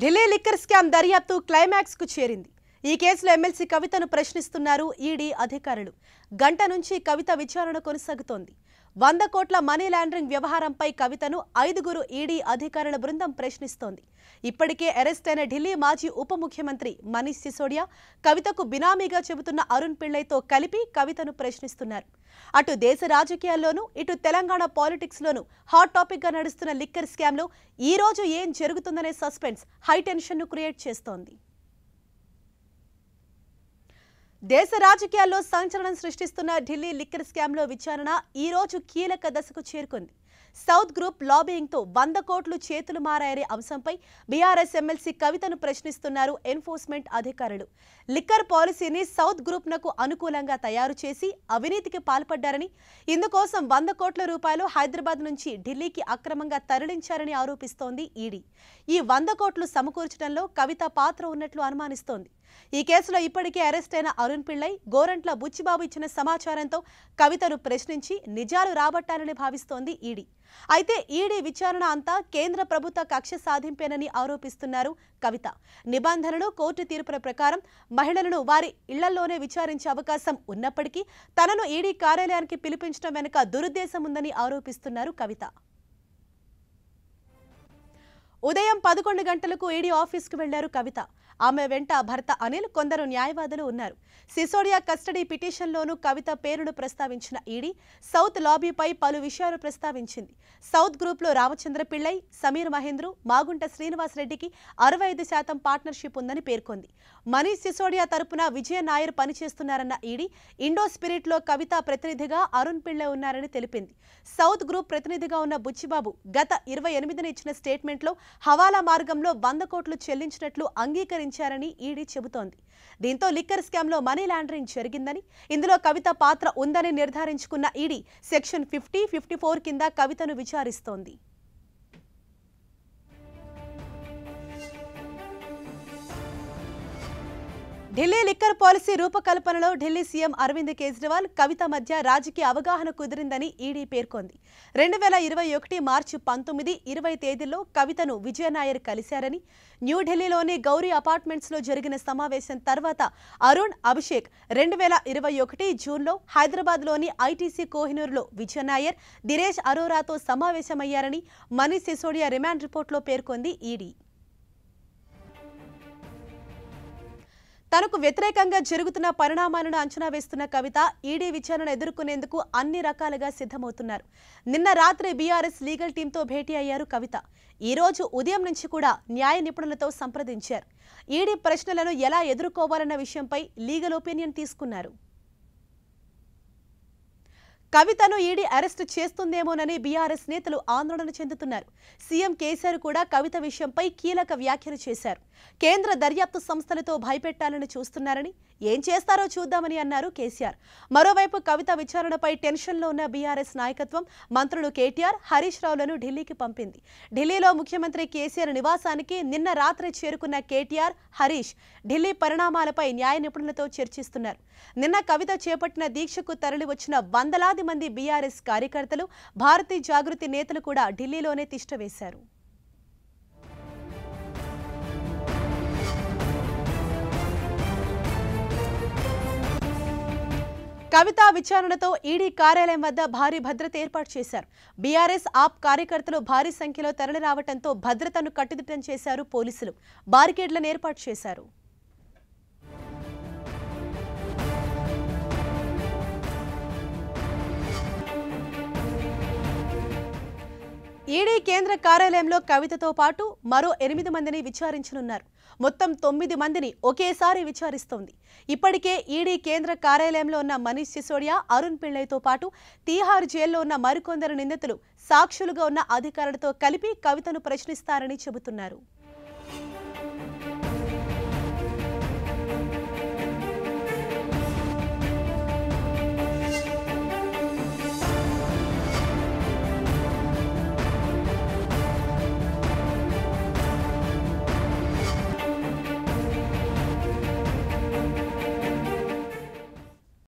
ढिल लिखर्स के अंदर अतू क्लैमाक्स को चेरी ఈ కేసులో ఎమ్మెల్సీ కవితను ప్రశ్నిస్తున్నారు ఈడీ అధికారులు గంట నుంచి కవిత విచారణ కొనసాగుతోంది వంద కోట్ల మనీ లాండరింగ్ వ్యవహారంపై కవితను ఐదుగురు ఈడీ అధికారుల బృందం ప్రశ్నిస్తోంది ఇప్పటికే అరెస్ట్ అయిన ఢిల్లీ మాజీ ఉప ముఖ్యమంత్రి మనీష్ సిసోడియా కవితకు బినామీగా చెబుతున్న అరుణ్ పిళ్ళైతో కలిపి కవితను ప్రశ్నిస్తున్నారు అటు దేశ రాజకీయాల్లోనూ ఇటు తెలంగాణ పాలిటిక్స్లోనూ హాట్ టాపిక్గా నడుస్తున్న లిక్కర్ స్కామ్లో ఈరోజు ఏం జరుగుతుందనే సస్పెన్స్ హైటెన్షన్ను క్రియేట్ చేస్తోంది దేశ రాజకీయాల్లో సంచలనం సృష్టిస్తున్న ఢిల్లీ లిక్కర్ స్కామ్లో విచారణ ఈ రోజు కీలక దశకు చేరుకుంది సౌత్ గ్రూప్ లాబింగ్తో వంద కోట్లు చేతులు మారాయనే అంశంపై బీఆర్ఎస్ ఎమ్మెల్సీ కవితను ప్రశ్నిస్తున్నారు ఎన్ఫోర్స్మెంట్ అధికారులు లిక్కర్ పాలసీని సౌత్ గ్రూప్నకు అనుకూలంగా తయారు చేసి అవినీతికి పాల్పడ్డారని ఇందుకోసం వంద కోట్ల రూపాయలు హైదరాబాద్ నుంచి ఢిల్లీకి అక్రమంగా తరలించారని ఆరోపిస్తోంది ఈడీ ఈ వంద కోట్లు సమకూర్చడంలో కవిత పాత్ర ఉన్నట్లు అనుమానిస్తోంది ఈ కేసులో ఇప్పటికే అరెస్ట్ అయిన అరుణ్ పిళ్ళై గోరంట్ల బుచ్చిబాబు ఇచ్చిన సమాచారంతో కవితను ప్రశ్నించి నిజాలు రాబట్టాలని భావిస్తోంది ఈడీ అయితే ఈడీ విచారణ అంతా కేంద్ర ప్రభుత్వ కక్ష సాధింపేనని ఆరోపిస్తున్నారు కవిత నిబంధనలు కోర్టు తీర్పుల ప్రకారం మహిళలను వారి ఇళ్లలోనే విచారించే అవకాశం ఉన్నప్పటికీ తనను ఈడీ కార్యాలయానికి పిలిపించడం వెనుక దురుద్దేశం ఉందని ఆరోపిస్తున్నారు కవిత ఉదయం పదకొండు గంటలకు ఈడీ ఆఫీస్కు వెళ్లారు కవిత ఆమె వెంట భర్త అనిల్ కొందరు న్యాయవాదులు ఉన్నారు సిసోడియా కస్టడీ పిటిషన్లోనూ కవిత పేరును ప్రస్తావించిన ఈడీ సౌత్ లాబీపై పలు విషయాలు ప్రస్తావించింది సౌత్ గ్రూప్లో రామచంద్ర పిళ్ళై సమీర్ మహేంద్రు మాగుంట శ్రీనివాస్ రెడ్డికి అరవై ఐదు శాతం పార్ట్నర్షిప్ ఉందని పేర్కొంది మనీష్ సిసోడియా తరపున విజయ నాయర్ పనిచేస్తున్నారన్న ఈడీ ఇండో స్పిరిట్లో కవిత ప్రతినిధిగా అరుణ్ పిళ్ళై ఉన్నారని తెలిపింది సౌత్ గ్రూప్ ప్రతినిధిగా ఉన్న బుచ్చిబాబు గత ఇరవై ఎనిమిదిన ఇచ్చిన స్టేట్మెంట్లో హవాలా మార్గంలో వంద కోట్లు చెల్లించినట్లు అంగీకరించారని ఈడీ చెబుతోంది దీంతో లిక్కర్ స్కామ్లో మనీ లాండరింగ్ జరిగిందని ఇందులో కవిత పాత్ర ఉందని నిర్ధారించుకున్న ED section fifty fifty four కింద కవితను విచారిస్తోంది ఢిల్లీ లిక్కర్ పాలసీ రూపకల్పనలో ఢిల్లీ సీఎం అరవింద్ కేజ్రీవాల్ కవిత మధ్య రాజకీయ అవగాహన కుదిరిందని ఈడీ పేర్కొంది రెండు వేల ఇరవై ఒకటి మార్చి పంతొమ్మిది ఇరవై తేదీల్లో కవితను విజయనాయర్ కలిశారని న్యూఢిల్లీలోని గౌరీ అపార్ట్మెంట్స్లో జరిగిన సమావేశం తర్వాత అరుణ్ అభిషేక్ రెండు వేల ఇరవై ఒకటి జూన్లో హైదరాబాద్లోని ఐటీసీ కోహినూర్లో విజయనాయర్ దినేష్ అరోరాతో సమావేశమయ్యారని మనీష్ సిసోడియా రిమాండ్ రిపోర్ట్లో పేర్కొంది ఈడీ తనకు వ్యతిరేకంగా జరుగుతున్న పరిణామాలను అంచనా వేస్తున్న కవిత ఈడీ విచారణ ఎదుర్కొనేందుకు అన్ని రకాలుగా సిద్ధమవుతున్నారు నిన్న రాత్రి బీఆర్ఎస్ లీగల్ టీంతో భేటీ అయ్యారు కవిత ఈ రోజు ఉదయం నుంచి కూడా న్యాయ నిపుణులతో సంప్రదించారు ఈడీ ప్రశ్నలను ఎలా ఎదుర్కోవాలన్న విషయంపై లీగల్ ఒపీనియన్ తీసుకున్నారు కవితను ఈడీ అరెస్టు చేస్తుందేమోనని బీఆర్ఎస్ నేతలు ఆందోళన చెందుతున్నారు సీఎం కేసీఆర్ కూడా కవిత విషయంపై కీలక వ్యాఖ్యలు చేశారు కేంద్ర దర్యాప్తు సంస్థలతో భయపెట్టాలని చూస్తున్నారని ఏం చేస్తారో చూద్దామని అన్నారు కేసీఆర్ మరోవైపు కవిత విచారణపై టెన్షన్లో ఉన్న బీఆర్ఎస్ నాయకత్వం మంత్రులు కేటీఆర్ హరీష్ రావులను ఢిల్లీకి పంపింది ఢిల్లీలో ముఖ్యమంత్రి కేసీఆర్ నివాసానికి నిన్న రాత్రి చేరుకున్న కేటీఆర్ హరీష్ ఢిల్లీ పరిణామాలపై న్యాయ నిపుణులతో చర్చిస్తున్నారు నిన్న కవిత చేపట్టిన దీక్షకు తరలి వచ్చిన వందలాది మంది బీఆర్ఎస్ కార్యకర్తలు భారతీయ జాగృతి నేతలు కూడా ఢిల్లీలోనే తిష్టవేశారు కవిత విచారణతో ఈడీ కార్యాలయం వద్ద భారీ భద్రత ఏర్పాటు చేశారు బీఆర్ఎస్ ఆప్ కార్యకర్తలు భారీ సంఖ్యలో తరలిరావడంతో భద్రతను కట్టుదిట్టం చేశారు పోలీసులు బారికేడ్లను ఏర్పాటు చేశారు ఈడీ కేంద్ర కార్యాలయంలో కవితతో పాటు మరో ఎనిమిది మందిని విచారించనున్నారు మొత్తం తొమ్మిది మందిని ఒకేసారి విచారిస్తోంది ఇప్పటికే ఈడీ కేంద్ర కార్యాలయంలో ఉన్న మనీష్ సిసోడియా అరుణ్ పిళ్ళైతో పాటు తీహార్ జైల్లో ఉన్న మరికొందరు నిందితులు సాక్షులుగా ఉన్న అధికారులతో కలిపి కవితను ప్రశ్నిస్తారని చెబుతున్నారు